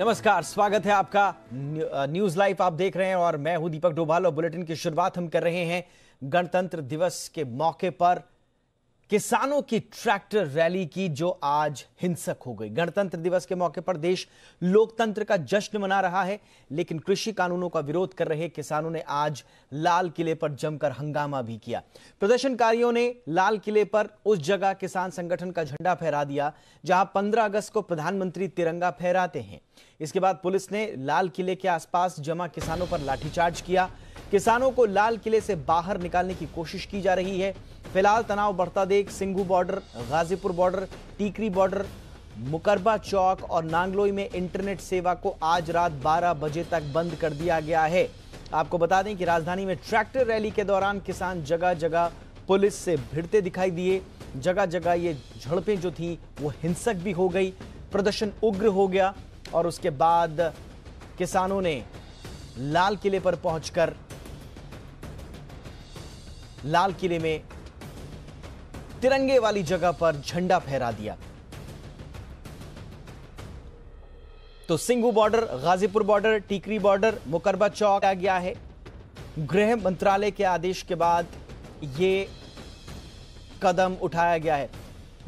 नमस्कार स्वागत है आपका न्यूज लाइव आप देख रहे हैं और मैं हूं दीपक डोभाल और बुलेटिन की शुरुआत हम कर रहे हैं गणतंत्र दिवस के मौके पर किसानों की ट्रैक्टर रैली की जो आज हिंसक हो गई गणतंत्र दिवस के मौके पर देश लोकतंत्र का जश्न मना रहा है लेकिन कृषि कानूनों का विरोध कर रहे किसानों ने आज लाल किले पर जमकर हंगामा भी किया प्रदर्शनकारियों ने लाल किले पर उस जगह किसान संगठन का झंडा फहरा दिया जहां 15 अगस्त को प्रधानमंत्री तिरंगा फहराते हैं इसके बाद पुलिस ने लाल किले के आसपास जमा किसानों पर लाठीचार्ज किया किसानों को लाल किले से बाहर निकालने की कोशिश की जा रही है फिलहाल तनाव बढ़ता देख Singhu border Ghazipur border Tikri border Mukarba Chowk और नांगलोई में इंटरनेट सेवा को आज रात 12 बजे तक बंद कर दिया गया है आपको बता दें कि राजधानी में ट्रैक्टर रैली के दौरान किसान जगह जगह पुलिस से भिड़ते दिखाई दिए जगह जगह ये झड़पें जो थीं वो हिंसक भी हो गई प्रदर्शन उग्र हो गया और उसके बाद किसानों ने लाल किले पर पहुंचकर लाल किले में तिरंगे वाली जगह पर झंडा फहरा दिया तो Singhu border Ghazipur border Tikri border Mukarba Chowk आ गया है गृह मंत्रालय के आदेश के बाद यह कदम उठाया गया है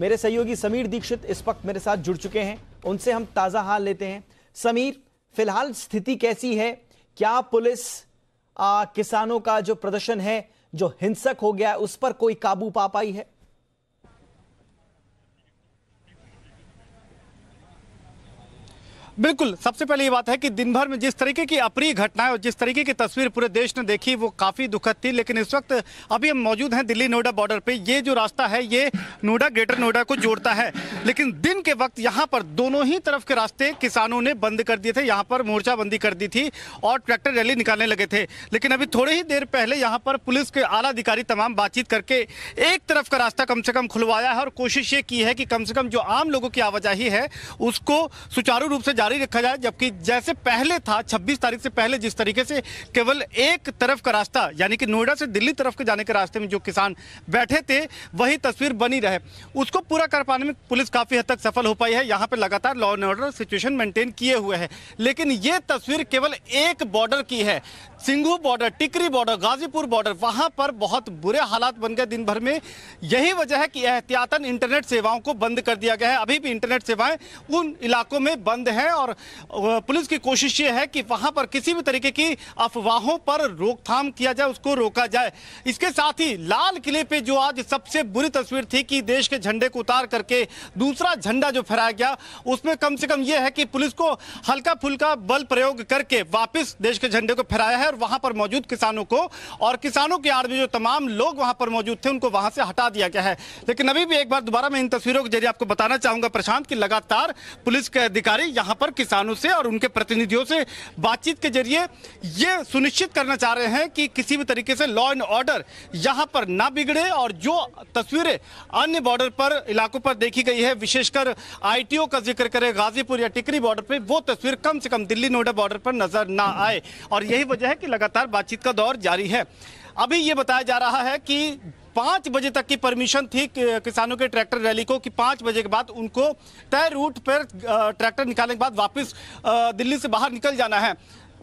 मेरे सहयोगी समीर दीक्षित इस वक्त मेरे साथ जुड़ चुके हैं उनसे हम ताजा हाल लेते हैं समीर फिलहाल स्थिति कैसी है क्या पुलिस आ, किसानों का जो प्रदर्शन है जो हिंसक हो गया है उस पर कोई काबू पा पाई है बिल्कुल सबसे पहले ये बात है कि दिन भर में जिस तरीके की अप्रिय घटनाएं और जिस तरीके की तस्वीर पूरे देश ने देखी वो काफ़ी दुखद थी लेकिन इस वक्त अभी हम मौजूद हैं दिल्ली नोएडा बॉर्डर पे ये जो रास्ता है ये नोएडा ग्रेटर नोएडा को जोड़ता है लेकिन दिन के वक्त यहाँ पर दोनों ही तरफ के रास्ते किसानों ने बंद कर दिए थे यहाँ पर मोर्चाबंदी कर दी थी और ट्रैक्टर रैली निकालने लगे थे लेकिन अभी थोड़ी ही देर पहले यहाँ पर पुलिस के आला अधिकारी तमाम बातचीत करके एक तरफ का रास्ता कम से कम खुलवाया है और कोशिश ये की है कि कम से कम जो आम लोगों की आवाजाही है उसको सुचारू रूप से जारी रखा जाए जबकि जैसे पहले था 26 तारीख से पहले जिस तरीके से केवल एक तरफ का रास्ता यानी कि नोएडा से दिल्ली तरफ के जाने के रास्ते में जो किसान बैठे थे वही तस्वीर बनी रहे उसको पूरा कर पाने में पुलिस काफ़ी हद तक सफल हो पाई है यहाँ पर लगातार law and order situation maintain किए हुए है लेकिन ये तस्वीर केवल एक बॉर्डर की है Singhu border Tikri border Ghazipur border वहां पर बहुत बुरे हालात बन गए दिन भर में यही वजह है कि एहतियातन इंटरनेट सेवाओं को बंद कर दिया गया है अभी भी इंटरनेट सेवाएं उन इलाकों में बंद हैं और पुलिस की कोशिश ये है कि वहां पर किसी भी तरीके की अफवाहों पर रोकथाम किया जाए उसको रोका जाए इसके साथ ही लाल किले पर जो आज सबसे बुरी तस्वीर थी कि देश के झंडे को उतार करके दूसरा झंडा जो फहराया गया उसमें कम से कम यह है कि पुलिस को हल्का फुल्का बल प्रयोग करके वापस देश के झंडे को फहराया है कर वहां पर मौजूद किसानों को और किसानों के आड़ में जो तमाम लोग वहां पर मौजूद थे उनको वहां से हटा दिया गया है लेकिन अभी भी एक बार दोबारा मैं इन तस्वीरों के जरिए आपको बताना चाहूंगा प्रशांत की लगातार पुलिस के अधिकारी यहां पर किसानों से और उनके प्रतिनिधियों से बातचीत के जरिए ये सुनिश्चित करना चाह रहे हैं कि किसी भी तरीके से लॉ एंड ऑर्डर यहाँ पर ना बिगड़े और जो तस्वीरें अन्य बॉर्डर पर इलाकों पर देखी गई है विशेषकर आई का जिक्र करें गाजीपुर या टिकरी बॉर्डर पर वो तस्वीर कम से कम दिल्ली नोएडा बॉर्डर पर नजर ना आए और यही वजह है कि कि लगातार बातचीत का दौर जारी है अभी ये बताया जा रहा है कि पाँच बजे तक की परमिशन थी किसानों के ट्रैक्टर रैली को कि पाँच बजे के बाद उनको तय रूट पर ट्रैक्टर निकालने के बाद वापस दिल्ली से बाहर निकल जाना है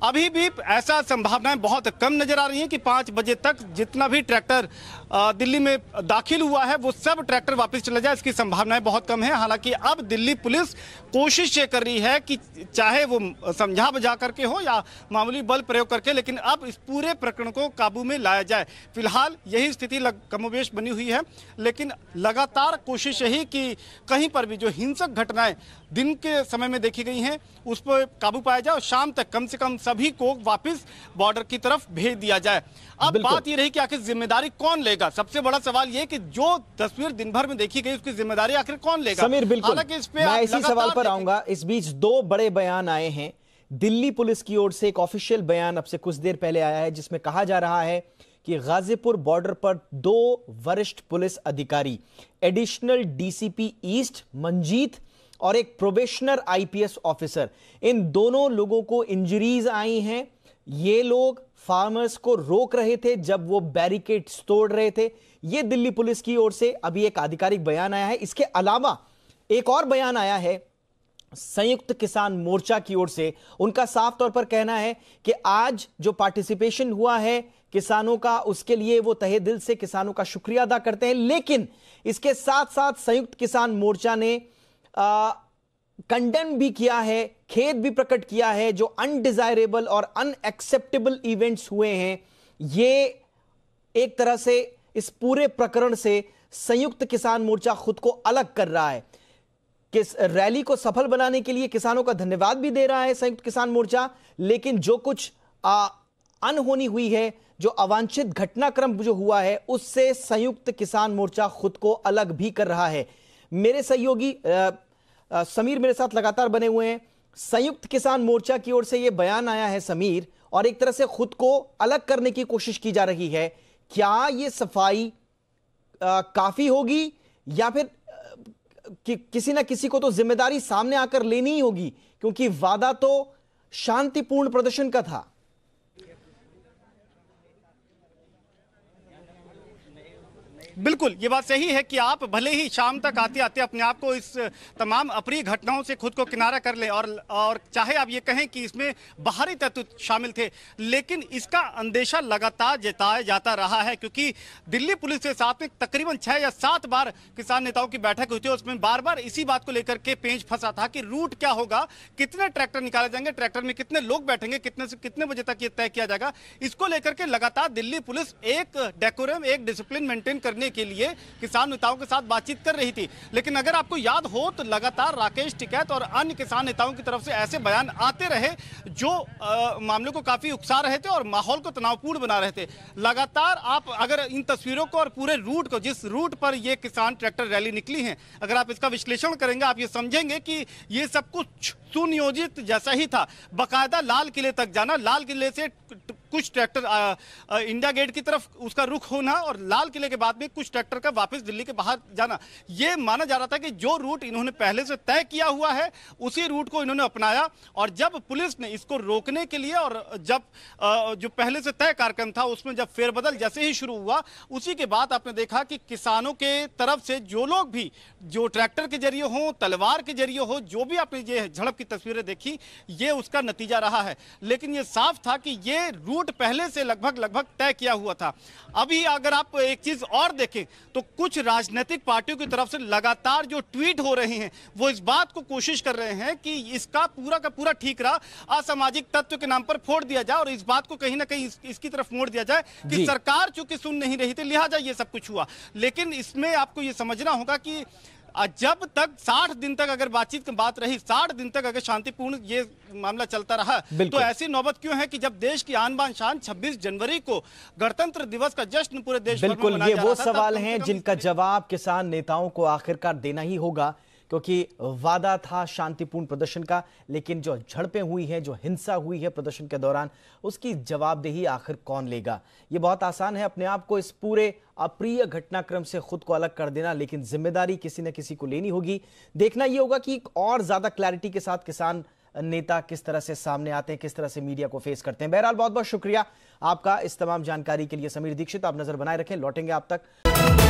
अभी भी ऐसा संभावनाएं बहुत कम नज़र आ रही हैं कि पाँच बजे तक जितना भी ट्रैक्टर दिल्ली में दाखिल हुआ है वो सब ट्रैक्टर वापस चला जाए इसकी संभावनाएं बहुत कम है हालांकि अब दिल्ली पुलिस कोशिश ये कर रही है कि चाहे वो समझा बजा करके हो या मामूली बल प्रयोग करके लेकिन अब इस पूरे प्रकरण को काबू में लाया जाए फिलहाल यही स्थिति कमोवेश बनी हुई है लेकिन लगातार कोशिश यही कि कहीं पर भी जो हिंसक घटनाएं दिन के समय में देखी गई हैं उस पर काबू पाया जाए और शाम तक कम से कम सभी को वापस बॉर्डर की तरफ भेज दिया जाए अब बात यह रही कि आखिर जिम्मेदारी कौन लेगा सबसे बड़ा सवाल यह कि जो तस्वीर दिन भर में देखी गई उसकी जिम्मेदारी आखिर कौन लेगा समीर बिल्कुल इस पे मैं इसी सवाल पर आऊंगा इस बीच दो बड़े बयान आए हैं दिल्ली पुलिस की ओर से एक ऑफिशियल बयान अब से कुछ देर पहले आया है जिसमें कहा जा रहा है कि गाजीपुर बॉर्डर पर दो वरिष्ठ पुलिस अधिकारी एडिशनल डीसीपी ईस्ट मंजीत और एक प्रोबेशनर आईपीएस ऑफिसर इन दोनों लोगों को इंजरीज आई हैं ये लोग फार्मर्स को रोक रहे थे जब वो बैरिकेड्स तोड़ रहे थे ये दिल्ली पुलिस की ओर से अभी एक आधिकारिक बयान आया है इसके अलावा एक और बयान आया है संयुक्त किसान मोर्चा की ओर से उनका साफ तौर पर कहना है कि आज जो पार्टिसिपेशन हुआ है किसानों का उसके लिए वो तहे दिल से किसानों का शुक्रिया अदा करते हैं लेकिन इसके साथ साथ संयुक्त किसान मोर्चा ने कंडेम भी किया है खेद भी प्रकट किया है जो अनडिजायरेबल और अनएक्सेप्टेबल इवेंट्स हुए हैं ये एक तरह से इस पूरे प्रकरण से संयुक्त किसान मोर्चा खुद को अलग कर रहा है किस रैली को सफल बनाने के लिए किसानों का धन्यवाद भी दे रहा है संयुक्त किसान मोर्चा लेकिन जो कुछ आ, अनहोनी हुई है जो अवांछित घटनाक्रम जो हुआ है उससे संयुक्त किसान मोर्चा खुद को अलग भी कर रहा है मेरे सहयोगी समीर मेरे साथ लगातार बने हुए हैं संयुक्त किसान मोर्चा की ओर से यह बयान आया है समीर और एक तरह से खुद को अलग करने की कोशिश की जा रही है क्या यह सफाई आ, काफी होगी या फिर कि, किसी ना किसी को तो जिम्मेदारी सामने आकर लेनी ही होगी क्योंकि वादा तो शांतिपूर्ण प्रदर्शन का था बिल्कुल ये बात सही है कि आप भले ही शाम तक आते आते अपने आप को इस तमाम अप्रिय घटनाओं से खुद को किनारा कर लें और और चाहे आप ये कहें कि इसमें बाहरी तत्व शामिल थे लेकिन इसका अंदेशा लगातार जताया जाता रहा है क्योंकि दिल्ली पुलिस के साथ में तकरीबन छः या सात बार किसान नेताओं की बैठक हुई थी उसमें बार बार इसी बात को लेकर के पेंच फंसा था कि रूट क्या होगा कितने ट्रैक्टर निकाले जाएंगे ट्रैक्टर में कितने लोग बैठेंगे कितने से कितने बजे तक ये तय किया जाएगा इसको लेकर के लगातार दिल्ली पुलिस एक डेकोरम एक डिसिप्लिन मेंटेन करने के लिए किसान नेताओं के साथ बातचीत कर रही थी लेकिन अगर आपको याद हो तो लगातार राकेश टिकैत और अन्य किसान नेताओं की तरफ से ऐसे बयान आते रहे जो मामले को काफ़ी उकसा रहे थे और माहौल को तनावपूर्ण बना रहे थे लगातार आप अगर इन तस्वीरों को और पूरे रूट को जिस रूट पर ये किसान ट्रैक्टर रैली निकली है अगर आप इसका विश्लेषण करेंगे आप ये समझेंगे कि ये सब कुछ सुनियोजित जैसा ही था बकायदा लाल किले तक जाना लाल किले से कुछ ट्रैक्टर इंडिया गेट की तरफ उसका रुख होना और लाल किले के बाद भी कुछ ट्रैक्टर का वापस दिल्ली के बाहर जाना ये माना जा रहा था कि जो रूट इन्होंने पहले से तय किया हुआ है उसी रूट को इन्होंने अपनाया और जब पुलिस ने इसको रोकने के लिए और जब जो पहले से तय कार्यक्रम था उसमें जब फेरबदल जैसे ही शुरू हुआ उसी के बाद आपने देखा कि किसानों के तरफ से जो लोग भी जो ट्रैक्टर के जरिए हो तलवार के जरिए हो जो भी आपने ये झड़प की तस्वीरें देखी ये उसका नतीजा रहा है लेकिन ये साफ था कि ये रूट रूट पहले से लगभग लगभग तय किया हुआ था अभी अगर आप एक चीज और देखें तो कुछ राजनीतिक पार्टियों की तरफ से लगातार जो ट्वीट हो रहे हैं वो इस बात को कोशिश कर रहे हैं कि इसका पूरा का पूरा ठीक रहा असामाजिक तत्व के नाम पर फोड़ दिया जाए और इस बात को कहीं ना कहीं इस, इसकी तरफ मोड़ दिया जाए कि सरकार चूंकि सुन नहीं रही थी लिहाजा ये सब कुछ हुआ लेकिन इसमें आपको ये समझना होगा कि जब तक 60 दिन तक अगर बातचीत की बात रही 60 दिन तक अगर शांतिपूर्ण ये मामला चलता रहा तो ऐसी नौबत क्यों है कि जब देश की आन बान शान 26 जनवरी को गणतंत्र दिवस का जश्न पूरे देश बिल्कुल ये वो सवाल हैं जिनका जवाब किसान नेताओं को आखिरकार देना ही होगा क्योंकि वादा था शांतिपूर्ण प्रदर्शन का लेकिन जो झड़पें हुई हैं जो हिंसा हुई है प्रदर्शन के दौरान उसकी जवाबदेही आखिर कौन लेगा ये बहुत आसान है अपने आप को इस पूरे अप्रिय घटनाक्रम से खुद को अलग कर देना लेकिन जिम्मेदारी किसी न किसी को लेनी होगी देखना ये होगा कि और ज्यादा क्लैरिटी के साथ किसान नेता किस तरह से सामने आते हैं किस तरह से मीडिया को फेस करते हैं बहरहाल बहुत बहुत शुक्रिया आपका इस तमाम जानकारी के लिए समीर दीक्षित आप नजर बनाए रखें लौटेंगे आप तक